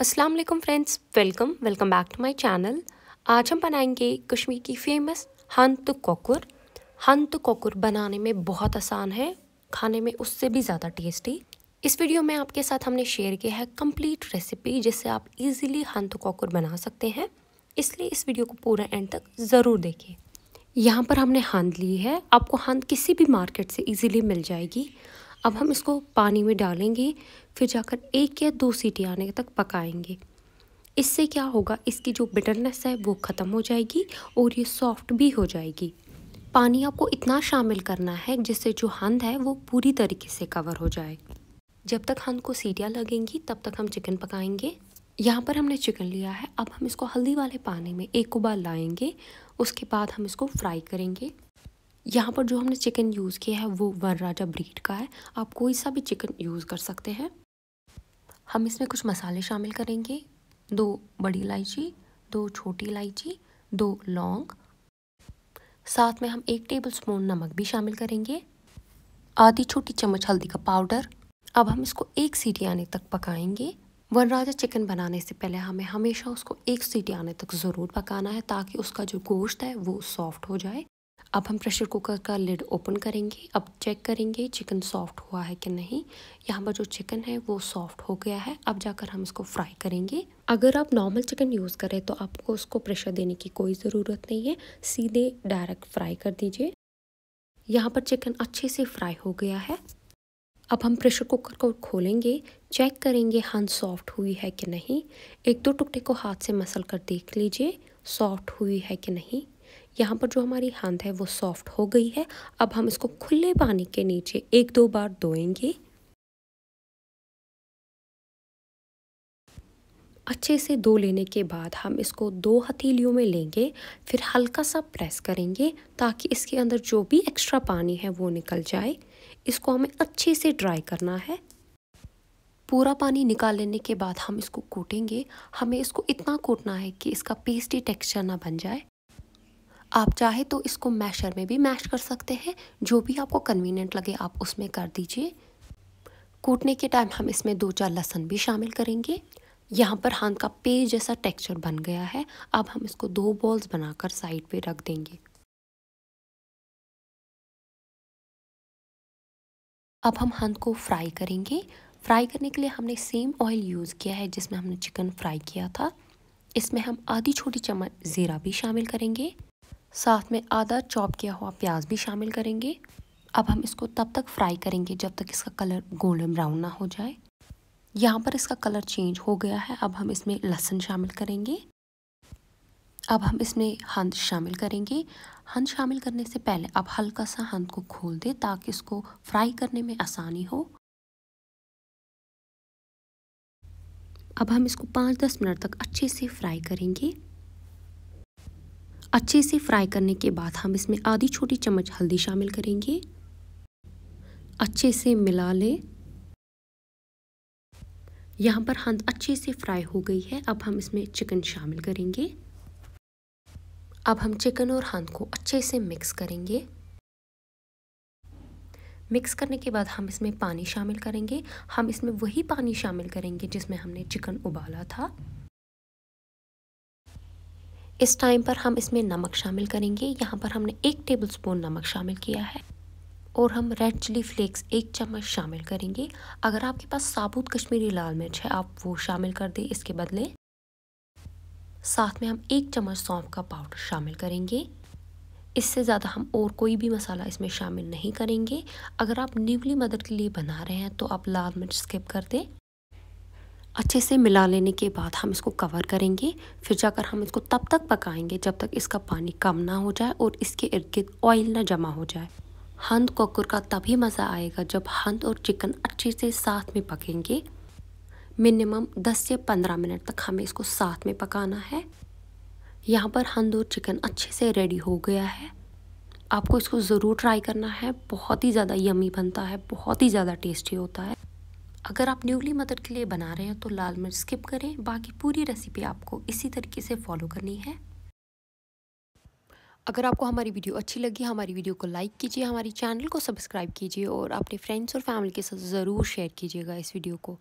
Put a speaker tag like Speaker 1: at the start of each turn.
Speaker 1: अस्सलाम वालेकुम friends welcome welcome back to my channel आज हम बनाएंगे कश्मीर की फेमस हंत कॉकुर हंत कॉकुर बनाने में बहुत आसान है खाने में उससे भी ज़्यादा टेस्टी इस वीडियो में आपके साथ हमने शेयर किया है कंप्लीट रेसिपी जिससे आप इजीली हंत कॉकुर बना सकते हैं इसलिए इस वीडियो को पूरा एंड तक ज़रूर देखिए यहाँ पर हमने हंद ली है आपको हंद किसी भी मार्केट से ईजिली मिल जाएगी अब हम इसको पानी में डालेंगे फिर जाकर एक या दो सीटी आने तक पकाएंगे इससे क्या होगा इसकी जो बिटरनेस है वो ख़त्म हो जाएगी और ये सॉफ्ट भी हो जाएगी पानी आपको इतना शामिल करना है जिससे जो हंद है वो पूरी तरीके से कवर हो जाए जब तक हंद को सीटियाँ लगेंगी तब तक हम चिकन पकाएंगे यहाँ पर हमने चिकन लिया है अब हम इसको हल्दी वाले पानी में एक उबाल लाएंगे उसके बाद हम इसको फ्राई करेंगे यहाँ पर जो हमने चिकन यूज़ किया है वो वन राजा ब्रीड का है आप कोई सा भी चिकन यूज़ कर सकते हैं हम इसमें कुछ मसाले शामिल करेंगे दो बड़ी इलायची दो छोटी इलायची दो लौंग साथ में हम एक टेबल स्पून नमक भी शामिल करेंगे आधी छोटी चम्मच हल्दी का पाउडर अब हम इसको एक सीटी आने तक पकाएंगे वन राजा चिकन बनाने से पहले हमें हमेशा उसको एक सीटी आने तक ज़रूर पकाना है ताकि उसका जो गोश्त है वो सॉफ्ट हो जाए अब हम प्रेशर कुकर का लिड ओपन करेंगे अब चेक करेंगे चिकन सॉफ्ट हुआ है कि नहीं यहाँ पर जो चिकन है वो सॉफ्ट हो गया है अब जाकर हम इसको फ्राई करेंगे अगर आप नॉर्मल चिकन यूज़ करें तो आपको उसको प्रेशर देने की कोई ज़रूरत नहीं है सीधे डायरेक्ट फ्राई कर दीजिए यहाँ पर चिकन अच्छे से फ्राई हो गया है अब हम प्रेशर कुकर को खोलेंगे चेक करेंगे हन हाँ, सॉफ्ट हुई है कि नहीं एक दो टुकड़े को हाथ से मसल कर देख लीजिए सॉफ्ट हुई है कि नहीं
Speaker 2: यहाँ पर जो हमारी हाथ है वो सॉफ्ट हो गई है अब हम इसको खुले पानी के नीचे एक दो बार धोएंगे अच्छे से धो लेने के बाद हम इसको दो हथेलियों में लेंगे फिर
Speaker 1: हल्का सा प्रेस करेंगे ताकि इसके अंदर जो भी एक्स्ट्रा पानी है वो निकल जाए इसको हमें अच्छे से ड्राई करना है पूरा पानी निकाल लेने के बाद हम इसको कूटेंगे हमें इसको इतना कूटना है कि इसका पेस्टी टेक्सचर ना बन जाए आप चाहे तो इसको मैशर में भी मैश कर सकते हैं जो भी आपको कन्वीनियंट लगे आप उसमें कर दीजिए कूटने के टाइम हम इसमें दो चार लहसन भी शामिल करेंगे
Speaker 2: यहाँ पर हाथ का पेय जैसा टेक्सचर बन गया है अब हम इसको दो बॉल्स बनाकर साइड पे रख देंगे अब हम हंद को फ्राई करेंगे फ्राई करने के लिए हमने सेम ऑयल यूज़ किया है
Speaker 1: जिसमें हमने चिकन फ्राई किया था इसमें हम आधी छोटी चम्मच ज़ीरा भी शामिल करेंगे साथ में आधा चॉप किया हुआ प्याज भी शामिल करेंगे अब हम इसको तब तक फ्राई करेंगे जब तक इसका कलर गोल्डन ब्राउन ना हो जाए यहाँ पर इसका कलर चेंज हो गया है अब हम इसमें लहसुन शामिल करेंगे अब हम इसमें हंद शामिल
Speaker 2: करेंगे हंद शामिल करने से पहले अब हल्का सा हंद को खोल दें ताकि इसको फ्राई करने में आसानी हो अब हम इसको पाँच दस मिनट तक अच्छे से फ्राई करेंगे अच्छे
Speaker 1: से फ्राई करने के बाद हम इसमें आधी छोटी चम्मच हल्दी शामिल करेंगे अच्छे से मिला लें यहाँ पर हंद अच्छे से फ्राई हो गई है अब हम इसमें चिकन शामिल करेंगे अब हम चिकन और हंद को अच्छे से मिक्स करेंगे मिक्स करने के बाद हम इसमें पानी शामिल करेंगे हम इसमें वही पानी शामिल करेंगे जिसमें हमने चिकन उबाला था इस टाइम पर हम इसमें नमक शामिल करेंगे यहाँ पर हमने एक टेबल स्पून नमक शामिल किया है और हम रेड चिली फ्लेक्स एक चम्मच शामिल करेंगे अगर आपके पास साबुत कश्मीरी लाल मिर्च है आप वो शामिल कर दें इसके बदले साथ में हम एक चम्मच सौंफ का पाउडर शामिल करेंगे इससे ज़्यादा हम और कोई भी मसाला इसमें शामिल नहीं करेंगे अगर आप न्यूली मदर के लिए बना रहे हैं तो आप लाल मिर्च स्किप कर दें अच्छे से मिला लेने के बाद हम इसको कवर करेंगे फिर जाकर हम इसको तब तक पकाएंगे जब तक इसका पानी कम ना हो जाए और इसके इर्द गिर्द ऑयल ना जमा हो जाए हंद कुकर का तभी मज़ा आएगा जब हंद और चिकन अच्छे से साथ में पकेंगे मिनिमम 10 से 15 मिनट तक हमें इसको साथ में पकाना है यहाँ पर हंद और चिकन अच्छे से रेडी हो गया है आपको इसको ज़रूर ट्राई करना है बहुत ही ज़्यादा यमी बनता है बहुत ही ज़्यादा टेस्टी होता है अगर आप न्यूली मदर के लिए बना रहे हैं तो लाल मिर्च स्किप करें बाकी पूरी रेसिपी आपको इसी तरीके से फॉलो करनी है अगर आपको हमारी वीडियो अच्छी लगी हमारी वीडियो को लाइक कीजिए हमारी चैनल को सब्सक्राइब कीजिए और
Speaker 2: अपने फ्रेंड्स और फैमिली के साथ ज़रूर शेयर कीजिएगा इस वीडियो को